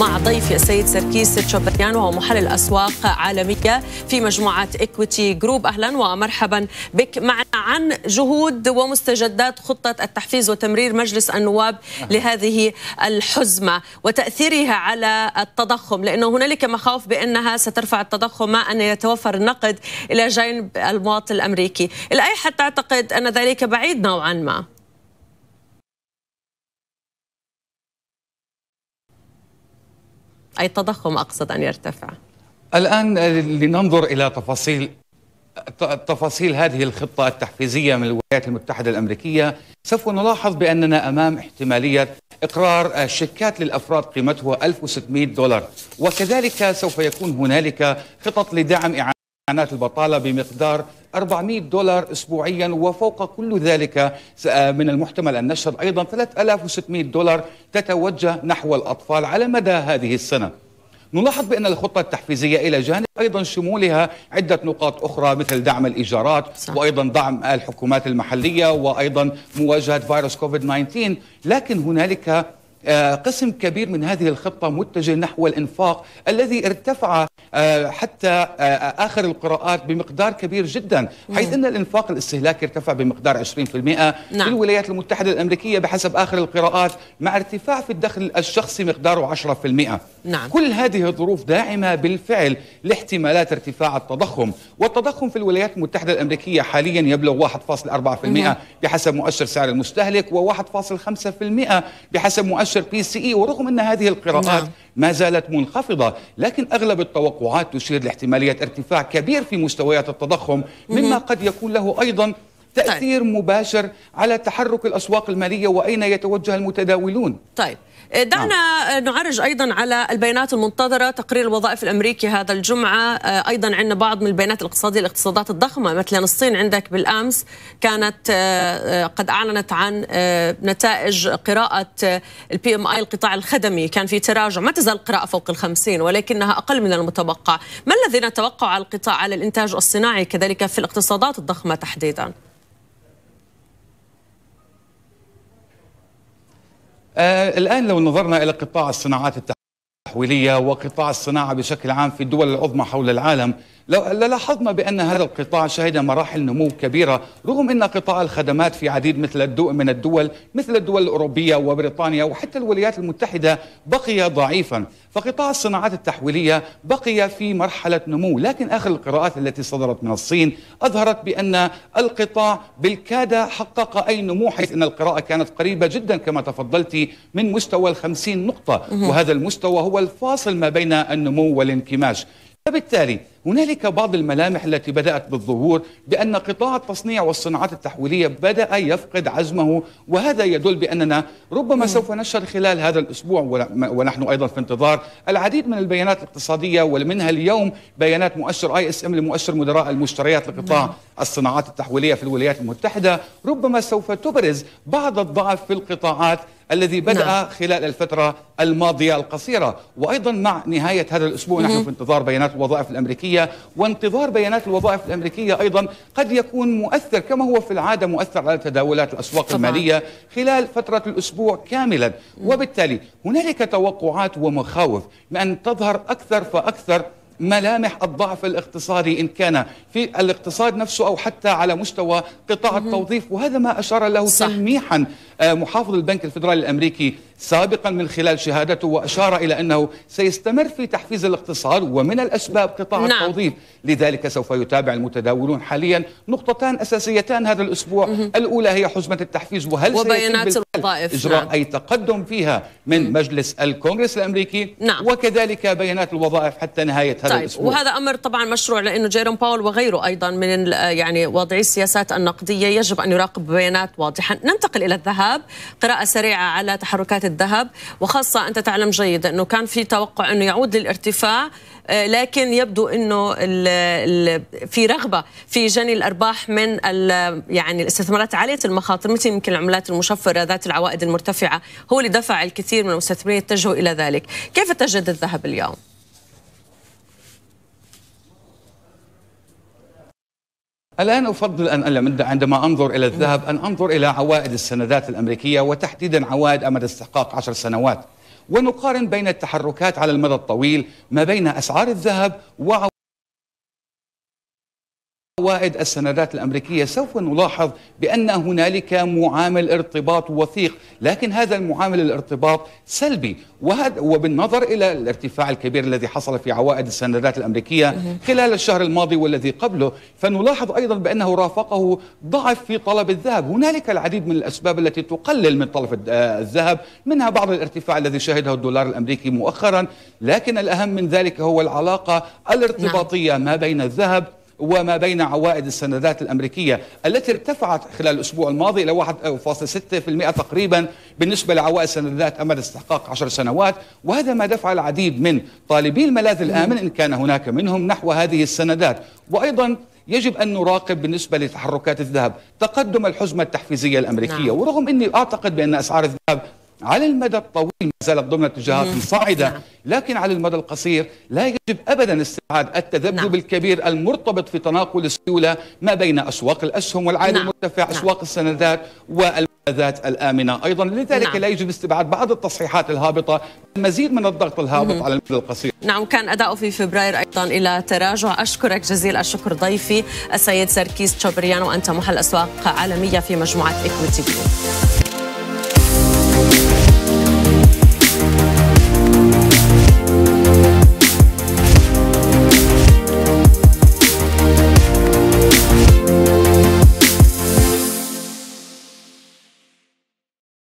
مع ضيفي السيد سركيس تشوبريان وهو محلل أسواق عالمية في مجموعة ايكويتي جروب أهلا ومرحبا بك معنا عن جهود ومستجدات خطة التحفيز وتمرير مجلس النواب لهذه الحزمة وتأثيرها على التضخم لأنه هنالك مخاوف بأنها سترفع التضخم مع أن يتوفر النقد إلى جانب المواطن الأمريكي الأي حتى تعتقد أن ذلك بعيد نوعا ما أي التضخم أقصد أن يرتفع الآن لننظر إلى تفاصيل تفاصيل هذه الخطة التحفيزية من الولايات المتحدة الأمريكية سوف نلاحظ بأننا أمام احتمالية إقرار شيكات للأفراد قيمتها 1600 دولار وكذلك سوف يكون هنالك خطط لدعم إعادة معاناة البطالة بمقدار 400 دولار أسبوعيا وفوق كل ذلك من المحتمل أن نشهد أيضا 3600 دولار تتوجه نحو الأطفال على مدى هذه السنة نلاحظ بأن الخطة التحفيزية إلى جانب أيضا شمولها عدة نقاط أخرى مثل دعم الإيجارات وأيضا دعم الحكومات المحلية وأيضا مواجهة فيروس كوفيد 19 لكن هنالك آه، قسم كبير من هذه الخطة متجه نحو الإنفاق الذي ارتفع آه، حتى آه، آخر القراءات بمقدار كبير جدا نعم. حيث أن الإنفاق الاستهلاكي ارتفع بمقدار 20% نعم. في الولايات المتحدة الأمريكية بحسب آخر القراءات مع ارتفاع في الدخل الشخصي مقداره 10% نعم. كل هذه الظروف داعمة بالفعل لاحتمالات ارتفاع التضخم والتضخم في الولايات المتحدة الأمريكية حاليا يبلغ 1.4% نعم. بحسب مؤشر سعر المستهلك و1.5% بحسب مؤشر مؤشر بي سي اي ورغم ان هذه القراءات نعم. ما زالت منخفضه لكن اغلب التوقعات تشير لاحتماليه ارتفاع كبير في مستويات التضخم مما قد يكون له ايضا طيب. تأثير طيب. مباشر على تحرك الأسواق المالية وأين يتوجه المتداولون طيب إيه، دعنا نعم. نعرج ايضا على البيانات المنتظره تقرير الوظائف الامريكي هذا الجمعه آه، ايضا عندنا بعض من البيانات الاقتصاديه الاقتصادات الضخمه مثلا الصين عندك بالامس كانت آه، آه، قد اعلنت عن نتائج قراءه البي ام اي القطاع الخدمي كان في تراجع ما تزال القراءه فوق الخمسين ولكنها اقل من المتوقع ما الذي نتوقع على القطاع على الانتاج الصناعي كذلك في الاقتصادات الضخمه تحديدا آه الآن لو نظرنا إلى قطاع الصناعات التحويلية وقطاع الصناعة بشكل عام في الدول العظمى حول العالم لو لاحظنا بأن هذا القطاع شهد مراحل نمو كبيرة رغم أن قطاع الخدمات في عديد مثل الدول من الدول مثل الدول الأوروبية وبريطانيا وحتى الولايات المتحدة بقي ضعيفا فقطاع الصناعات التحويلية بقي في مرحلة نمو لكن آخر القراءات التي صدرت من الصين أظهرت بأن القطاع بالكاد حقق أي نمو حيث أن القراءة كانت قريبة جدا كما تفضلت من مستوى الخمسين نقطة وهذا المستوى هو الفاصل ما بين النمو والانكماش فبالتالي هنالك بعض الملامح التي بدأت بالظهور بأن قطاع التصنيع والصناعات التحويلية بدأ يفقد عزمه وهذا يدل بأننا ربما سوف نشهد خلال هذا الأسبوع ونحن أيضا في انتظار العديد من البيانات الاقتصادية ومنها اليوم بيانات مؤشر اي اس ام لمؤشر مدراء المشتريات لقطاع الصناعات التحويلية في الولايات المتحدة ربما سوف تبرز بعض الضعف في القطاعات الذي بدأ نعم. خلال الفترة الماضية القصيرة وأيضا مع نهاية هذا الأسبوع نحن في انتظار بيانات الوظائف الأمريكية وانتظار بيانات الوظائف الأمريكية أيضا قد يكون مؤثر كما هو في العادة مؤثر على تداولات الأسواق طبعا. المالية خلال فترة الأسبوع كاملا وبالتالي هنالك توقعات ومخاوف بأن تظهر أكثر فأكثر ملامح الضعف الاقتصادي إن كان في الاقتصاد نفسه أو حتى على مستوى قطاع التوظيف وهذا ما أشار له صح. تلميحا آه، محافظ البنك الفيدرالي الأمريكي سابقا من خلال شهادته وأشار إلى أنه سيستمر في تحفيز الاقتصاد ومن الأسباب قطاع نعم. التوظيف لذلك سوف يتابع المتداولون حاليا نقطتان أساسيتان هذا الأسبوع مه. الأولى هي حزمة التحفيز وهل وبيانات الوظائف إجراء نعم. أي تقدم فيها من مه. مجلس الكونغرس الأمريكي نعم. وكذلك بيانات الوظائف حتى نهاية هذا طيب. الأسبوع وهذا أمر طبعا مشروع لأنه جيرون باول وغيره أيضا من يعني واضعي السياسات النقدية يجب أن يراقب بيانات واضحة ننتقل إلى الذهاب قراءة سريعة على تحركات الذهب وخاصة أنت تعلم جيد أنه كان في توقع أنه يعود للارتفاع آه، لكن يبدو انه الـ الـ في رغبه في جني الارباح من يعني الاستثمارات عاليه المخاطر مثل يمكن العملات المشفره ذات العوائد المرتفعه هو اللي دفع الكثير من المستثمرين يتجهوا الى ذلك، كيف تجد الذهب اليوم؟ الآن أفضل أن عندما أنظر إلى الذهب أن أنظر إلى عوائد السندات الأمريكية وتحديدا عوائد أمد استحقاق عشر سنوات ونقارن بين التحركات على المدى الطويل ما بين أسعار الذهب وعوائد عوائد السندات الامريكيه سوف نلاحظ بان هنالك معامل ارتباط وثيق لكن هذا المعامل الارتباط سلبي وهذا وبالنظر الى الارتفاع الكبير الذي حصل في عوائد السندات الامريكيه خلال الشهر الماضي والذي قبله فنلاحظ ايضا بانه رافقه ضعف في طلب الذهب هنالك العديد من الاسباب التي تقلل من طلب آه، الذهب منها بعض الارتفاع الذي شهده الدولار الامريكي مؤخرا لكن الاهم من ذلك هو العلاقه الارتباطيه ما بين الذهب وما بين عوائد السندات الأمريكية التي ارتفعت خلال الأسبوع الماضي إلى 1.6% تقريبا بالنسبة لعوائد سندات أمد استحقاق 10 سنوات وهذا ما دفع العديد من طالبي الملاذ الآمن إن كان هناك منهم نحو هذه السندات وأيضا يجب أن نراقب بالنسبة لتحركات الذهب تقدم الحزمة التحفيزية الأمريكية نعم. ورغم أني أعتقد بأن أسعار الذهب على المدى الطويل ما زالت ضمن اتجاهات صاعدة نعم. لكن على المدى القصير لا يجب أبدا استبعاد التذبذب نعم. الكبير المرتبط في تناقل السيولة ما بين أسواق الأسهم والعائد نعم. المرتفع أسواق السندات والملاذات الآمنة أيضا لذلك لا يجب استبعاد بعض التصحيحات الهابطة المزيد من الضغط الهابط على المدى القصير نعم كان أداؤه في فبراير أيضا إلى تراجع أشكرك جزيل الشكر ضيفي السيد سركيس تشوبريان وأنت محل أسواق عالمية في مجموعة إكويتي جروب